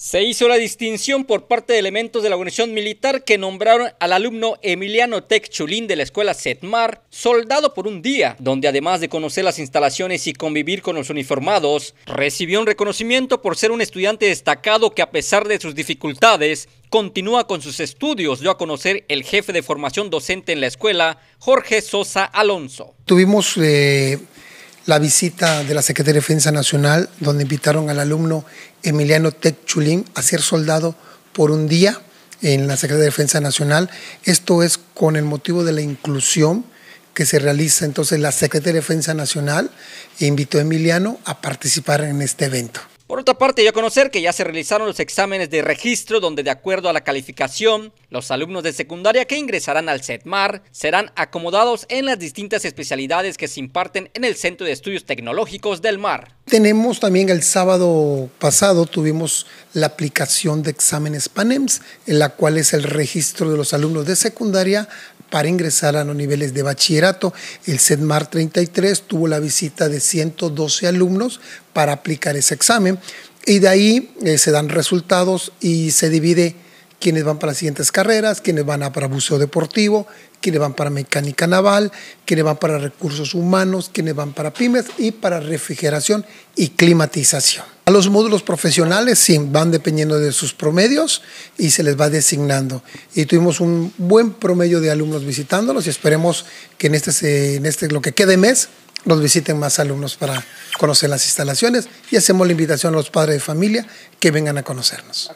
Se hizo la distinción por parte de elementos de la guarnición militar que nombraron al alumno Emiliano Tech Chulín de la escuela Setmar soldado por un día, donde además de conocer las instalaciones y convivir con los uniformados, recibió un reconocimiento por ser un estudiante destacado que a pesar de sus dificultades continúa con sus estudios, dio a conocer el jefe de formación docente en la escuela, Jorge Sosa Alonso. Tuvimos eh, la visita de la Secretaría de Defensa Nacional, donde invitaron al alumno Emiliano Tech a ser soldado por un día en la Secretaría de Defensa Nacional. Esto es con el motivo de la inclusión que se realiza. Entonces la Secretaría de Defensa Nacional invitó a Emiliano a participar en este evento. Por otra parte, dio a conocer que ya se realizaron los exámenes de registro donde de acuerdo a la calificación, los alumnos de secundaria que ingresarán al CETMAR serán acomodados en las distintas especialidades que se imparten en el Centro de Estudios Tecnológicos del Mar. Tenemos también el sábado pasado, tuvimos la aplicación de exámenes PANEMS, en la cual es el registro de los alumnos de secundaria para ingresar a los niveles de bachillerato. El CEDMAR 33 tuvo la visita de 112 alumnos para aplicar ese examen y de ahí eh, se dan resultados y se divide quiénes van para las siguientes carreras, quiénes van a para buceo deportivo, quienes van para mecánica naval, quienes van para recursos humanos, quienes van para pymes y para refrigeración y climatización. A los módulos profesionales sí, van dependiendo de sus promedios y se les va designando. Y tuvimos un buen promedio de alumnos visitándolos y esperemos que en este, en este lo que quede mes nos visiten más alumnos para conocer las instalaciones y hacemos la invitación a los padres de familia que vengan a conocernos.